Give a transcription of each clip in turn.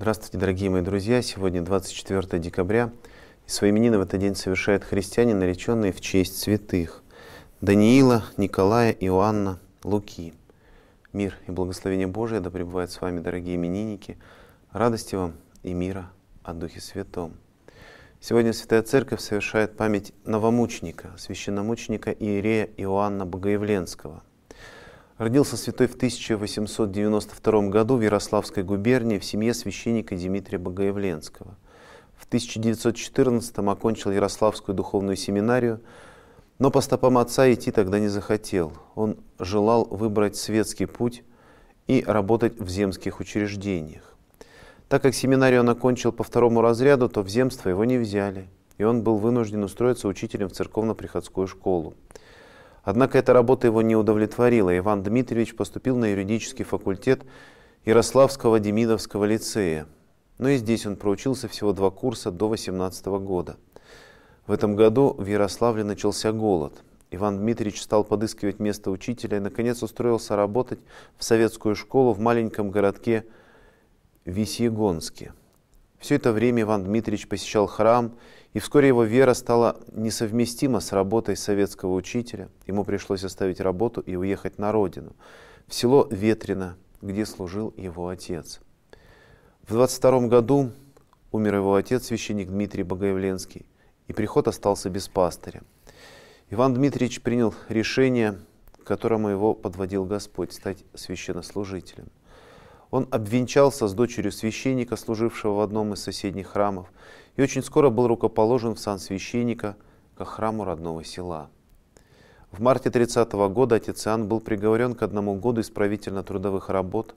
Здравствуйте, дорогие мои друзья! Сегодня 24 декабря, и свои именины в этот день совершают христиане, нареченные в честь святых Даниила, Николая, Иоанна, Луки. Мир и благословение Божие да пребывают с вами, дорогие именинники. Радости вам и мира от Духе Святом. Сегодня Святая Церковь совершает память новомученика, священномученика Иерея Иоанна Богоявленского – Родился святой в 1892 году в Ярославской губернии в семье священника Дмитрия Богоявленского. В 1914 окончил Ярославскую духовную семинарию, но по стопам отца идти тогда не захотел. Он желал выбрать светский путь и работать в земских учреждениях. Так как семинарию он окончил по второму разряду, то в земство его не взяли, и он был вынужден устроиться учителем в церковно-приходскую школу. Однако эта работа его не удовлетворила. Иван Дмитриевич поступил на юридический факультет Ярославского Демидовского лицея. Но ну и здесь он проучился всего два курса до 18 года. В этом году в Ярославле начался голод. Иван Дмитриевич стал подыскивать место учителя и, наконец, устроился работать в советскую школу в маленьком городке Висьегонске. Все это время Иван Дмитриевич посещал храм и вскоре его вера стала несовместима с работой советского учителя. Ему пришлось оставить работу и уехать на родину, в село Ветрино, где служил его отец. В 22 году умер его отец, священник Дмитрий Богоявленский, и приход остался без пастыря. Иван Дмитриевич принял решение, к которому его подводил Господь, стать священнослужителем. Он обвенчался с дочерью священника, служившего в одном из соседних храмов, и очень скоро был рукоположен в сан священника ко храму родного села. В марте 30 года отец Иоанн был приговорен к одному году исправительно-трудовых работ.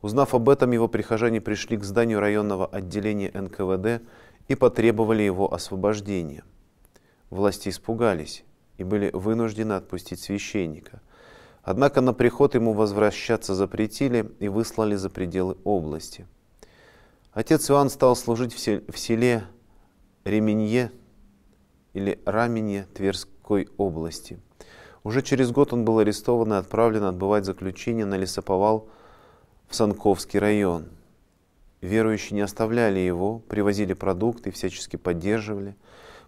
Узнав об этом, его прихожане пришли к зданию районного отделения НКВД и потребовали его освобождения. Власти испугались и были вынуждены отпустить священника. Однако на приход ему возвращаться запретили и выслали за пределы области. Отец Иоанн стал служить в селе Ременье или Раменье Тверской области. Уже через год он был арестован и отправлен отбывать заключение на лесоповал в Санковский район. Верующие не оставляли его, привозили продукты, всячески поддерживали.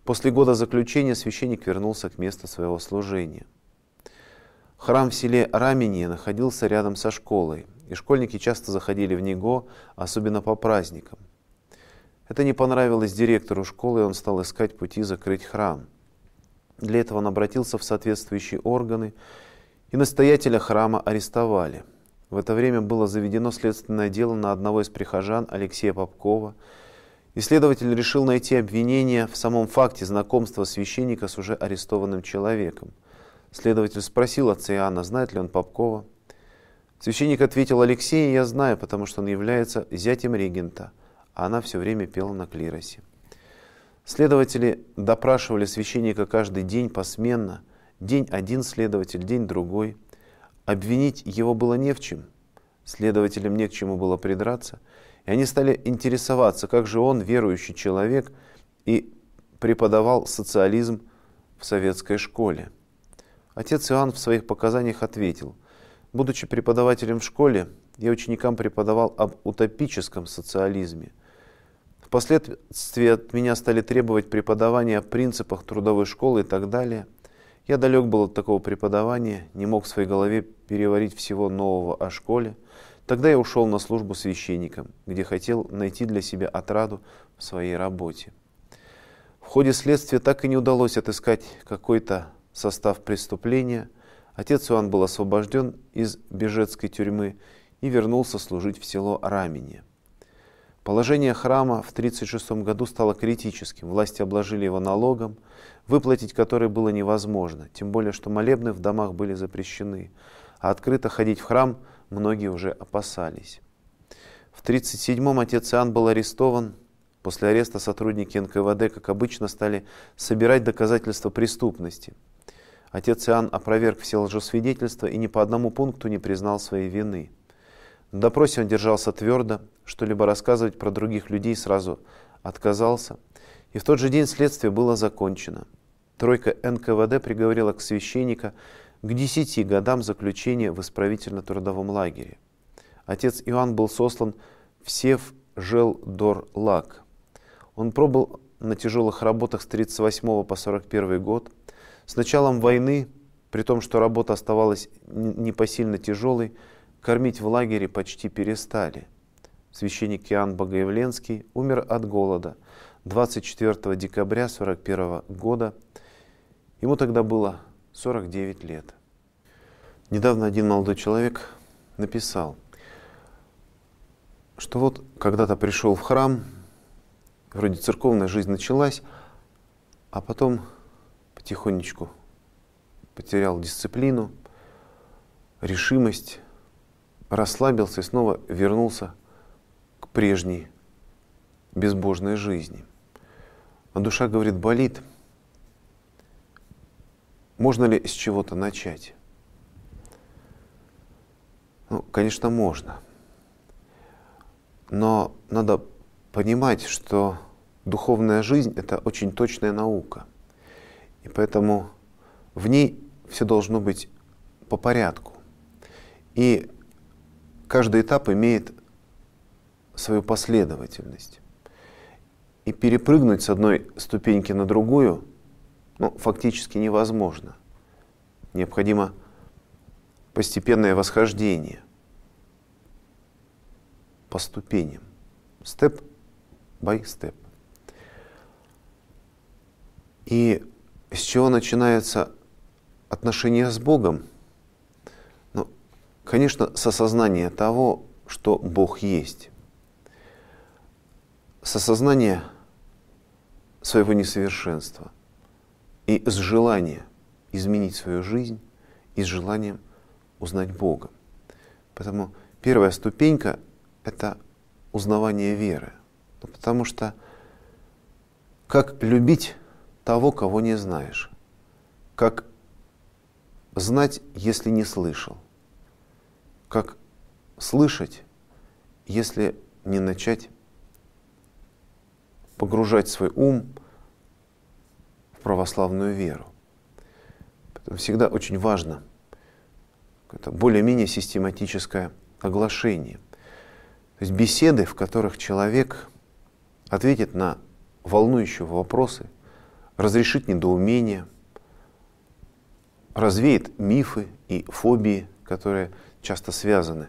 После года заключения священник вернулся к месту своего служения. Храм в селе Раменье находился рядом со школой, и школьники часто заходили в него, особенно по праздникам. Это не понравилось директору школы, и он стал искать пути закрыть храм. Для этого он обратился в соответствующие органы, и настоятеля храма арестовали. В это время было заведено следственное дело на одного из прихожан Алексея Попкова. Исследователь решил найти обвинение в самом факте знакомства священника с уже арестованным человеком. Следователь спросил отца Иоанна, знает ли он Попкова. Священник ответил, Алексей я знаю, потому что он является зятем регента – а она все время пела на клиросе. Следователи допрашивали священника каждый день посменно, день один следователь, день другой. Обвинить его было не в чем, следователям не к чему было придраться, и они стали интересоваться, как же он, верующий человек, и преподавал социализм в советской школе. Отец Иоанн в своих показаниях ответил, «Будучи преподавателем в школе, я ученикам преподавал об утопическом социализме – Впоследствии от меня стали требовать преподавания о принципах трудовой школы и так далее. Я далек был от такого преподавания, не мог в своей голове переварить всего нового о школе. Тогда я ушел на службу священником, где хотел найти для себя отраду в своей работе. В ходе следствия так и не удалось отыскать какой-то состав преступления. Отец Иоанн был освобожден из бежецкой тюрьмы и вернулся служить в село Рамене. Положение храма в 1936 году стало критическим. Власти обложили его налогом, выплатить который было невозможно, тем более, что молебны в домах были запрещены, а открыто ходить в храм многие уже опасались. В 1937-м отец Иоанн был арестован. После ареста сотрудники НКВД, как обычно, стали собирать доказательства преступности. Отец Иоанн опроверг все лжесвидетельства и ни по одному пункту не признал своей вины – на допросе он держался твердо, что-либо рассказывать про других людей сразу отказался. И в тот же день следствие было закончено. Тройка НКВД приговорила к священника к десяти годам заключения в исправительно-трудовом лагере. Отец Иоанн был сослан в Сев Жел Дор Лак. Он пробыл на тяжелых работах с 1938 по 1941 год. С началом войны, при том, что работа оставалась непосильно тяжелой, Кормить в лагере почти перестали. Священник Иоанн Богоявленский умер от голода 24 декабря 1941 года. Ему тогда было 49 лет. Недавно один молодой человек написал, что вот когда-то пришел в храм, вроде церковная жизнь началась, а потом потихонечку потерял дисциплину, решимость, расслабился и снова вернулся к прежней безбожной жизни. А душа говорит, болит. Можно ли с чего-то начать? Ну, конечно, можно. Но надо понимать, что духовная жизнь — это очень точная наука. И поэтому в ней все должно быть по порядку. И каждый этап имеет свою последовательность. И перепрыгнуть с одной ступеньки на другую ну, фактически невозможно. Необходимо постепенное восхождение по ступеням, степ by степ. И с чего начинается отношение с Богом? Конечно, с осознания того, что Бог есть. С осознания своего несовершенства и с желания изменить свою жизнь и с желанием узнать Бога. Поэтому первая ступенька – это узнавание веры. Ну, потому что как любить того, кого не знаешь? Как знать, если не слышал – как слышать, если не начать погружать свой ум в православную веру. Поэтому всегда очень важно это более-менее систематическое оглашение. То есть беседы, в которых человек ответит на волнующие вопросы, разрешит недоумение, развеет мифы и фобии – которые часто связаны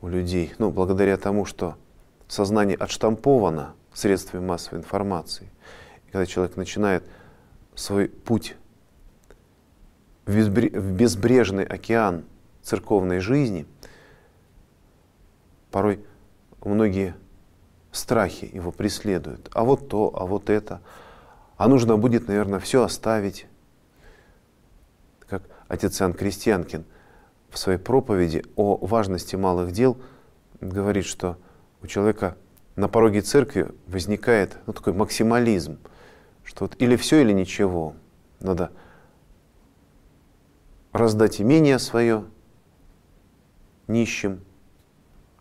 у людей, ну, благодаря тому, что сознание отштамповано средствами массовой информации. И когда человек начинает свой путь в безбрежный океан церковной жизни, порой многие страхи его преследуют. А вот то, а вот это. А нужно будет, наверное, все оставить. Как отец Иоанн Крестьянкин – в своей проповеди о важности малых дел говорит, что у человека на пороге церкви возникает ну, такой максимализм, что вот или все, или ничего. Надо раздать имение свое нищим,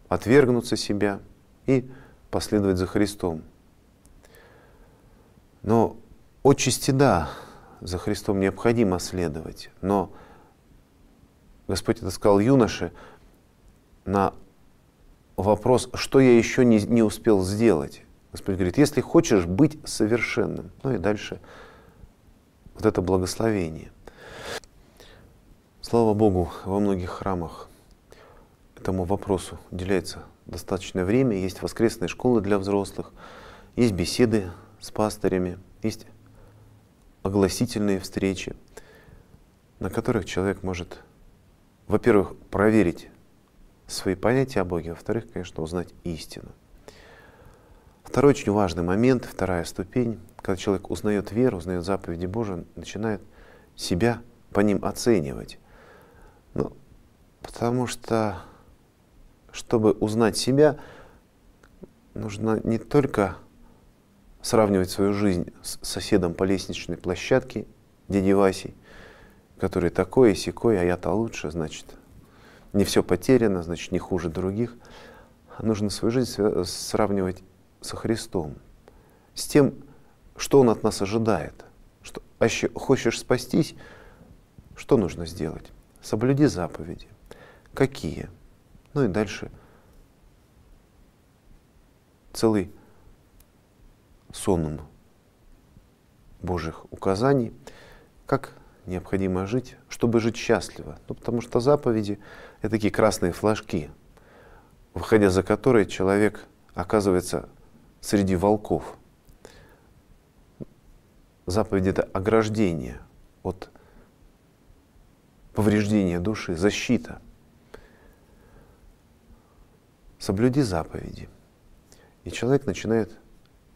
отвергнуться себя и последовать за Христом. Но отчасти да, за Христом необходимо следовать, но – Господь это сказал юноше на вопрос, что я еще не, не успел сделать. Господь говорит, если хочешь быть совершенным. Ну и дальше вот это благословение. Слава Богу, во многих храмах этому вопросу уделяется достаточное время. Есть воскресные школы для взрослых, есть беседы с пастырями, есть огласительные встречи, на которых человек может во-первых, проверить свои понятия о Боге, во-вторых, конечно, узнать истину. Второй очень важный момент, вторая ступень, когда человек узнает веру, узнает заповеди Божии, начинает себя по ним оценивать. Ну, потому что, чтобы узнать себя, нужно не только сравнивать свою жизнь с соседом по лестничной площадке, дядей Васей, который такой и сякой, а я-то лучше, значит, не все потеряно, значит, не хуже других. Нужно свою жизнь сравнивать со Христом, с тем, что Он от нас ожидает. Что, а еще хочешь спастись, что нужно сделать? Соблюди заповеди. Какие? Ну и дальше целый сонм Божьих указаний, как необходимо жить, чтобы жить счастливо. Ну, потому что заповеди — это такие красные флажки, выходя за которые человек оказывается среди волков. Заповедь — это ограждение от повреждения души, защита. Соблюди заповеди. И человек начинает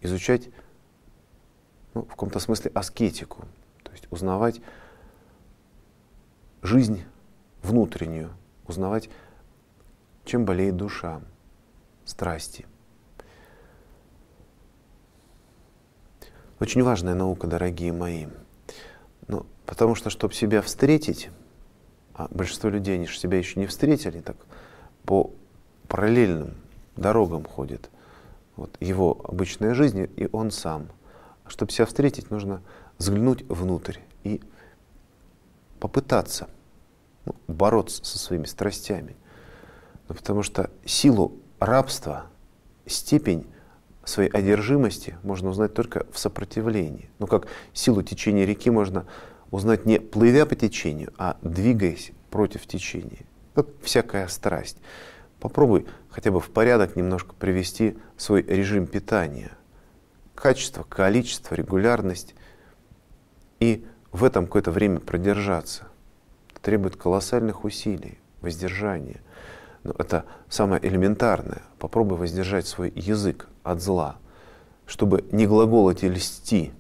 изучать ну, в каком-то смысле аскетику, то есть узнавать жизнь внутреннюю, узнавать, чем болеет душа, страсти. Очень важная наука, дорогие мои. но ну, потому что, чтобы себя встретить, а большинство людей они же себя еще не встретили, так по параллельным дорогам ходит. Вот его обычная жизнь и он сам. Чтобы себя встретить, нужно взглянуть внутрь и попытаться бороться со своими страстями. Ну, потому что силу рабства, степень своей одержимости можно узнать только в сопротивлении. Ну как силу течения реки можно узнать не плывя по течению, а двигаясь против течения. Как всякая страсть. Попробуй хотя бы в порядок немножко привести свой режим питания. Качество, количество, регулярность. И в этом какое-то время продержаться требует колоссальных усилий, воздержания. Но ну, это самое элементарное. Попробуй воздержать свой язык от зла, чтобы не глаголать и льсти.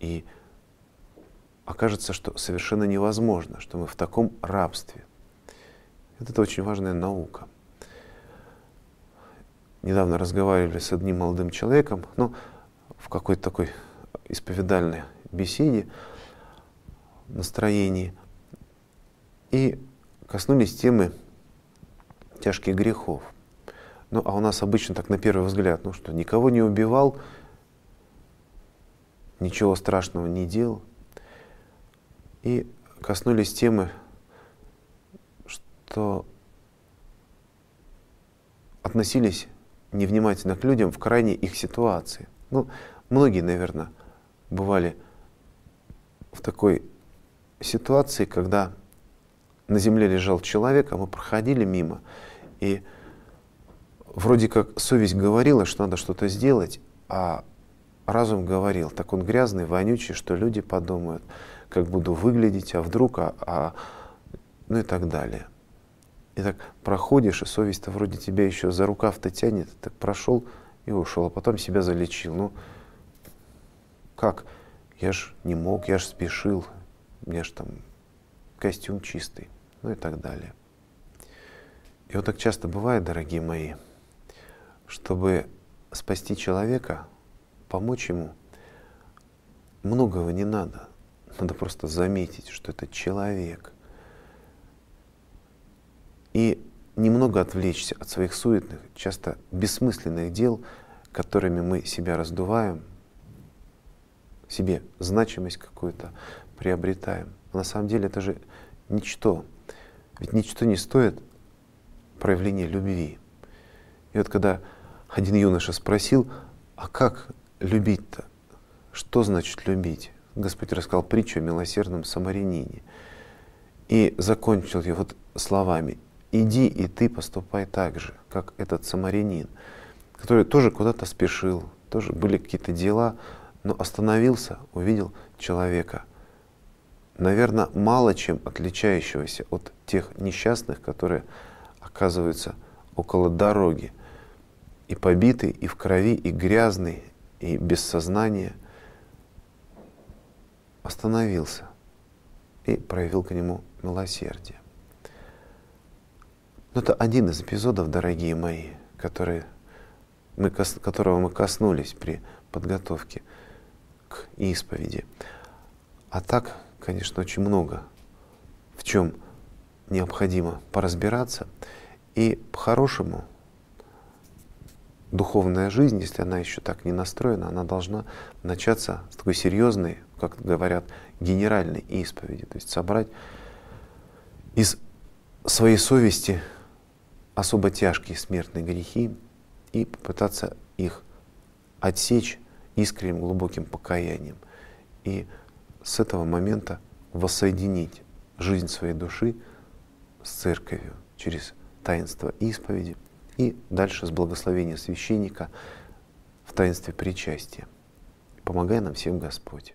И окажется, что совершенно невозможно, что мы в таком рабстве. Это очень важная наука. Недавно разговаривали с одним молодым человеком, но ну, в какой-то такой исповедальной беседе, настроении – и коснулись темы тяжких грехов. Ну, а у нас обычно так на первый взгляд, ну что, никого не убивал, ничего страшного не делал. И коснулись темы, что относились невнимательно к людям в крайней их ситуации. Ну, многие, наверное, бывали в такой ситуации, когда на земле лежал человек, а мы проходили мимо, и вроде как совесть говорила, что надо что-то сделать, а разум говорил, так он грязный, вонючий, что люди подумают, как буду выглядеть, а вдруг, а, а ну и так далее. И так проходишь, и совесть-то вроде тебя еще за рукав-то тянет, так прошел и ушел, а потом себя залечил. Ну, как? Я ж не мог, я ж спешил, у ж там костюм чистый ну и так далее. И вот так часто бывает, дорогие мои, чтобы спасти человека, помочь ему, многого не надо. Надо просто заметить, что это человек. И немного отвлечься от своих суетных, часто бессмысленных дел, которыми мы себя раздуваем, себе значимость какую-то приобретаем. На самом деле это же ничто ведь ничто не стоит проявления любви. И вот когда один юноша спросил, а как любить-то? Что значит любить? Господь рассказал притчу о милосердном самарянине. И закончил ее вот словами «Иди и ты поступай так же, как этот самарянин», который тоже куда-то спешил, тоже были какие-то дела, но остановился, увидел человека – наверное, мало чем отличающегося от тех несчастных, которые оказываются около дороги, и побитый, и в крови, и грязный, и без сознания, остановился и проявил к нему милосердие. Но это один из эпизодов, дорогие мои, которые мы, которого мы коснулись при подготовке к исповеди. А так конечно, очень много, в чем необходимо поразбираться. И по-хорошему духовная жизнь, если она еще так не настроена, она должна начаться с такой серьезной, как говорят, генеральной исповеди. То есть собрать из своей совести особо тяжкие смертные грехи и попытаться их отсечь искренним глубоким покаянием и с этого момента воссоединить жизнь своей души с церковью через таинство исповеди и дальше с благословения священника в таинстве причастия. Помогай нам всем Господь.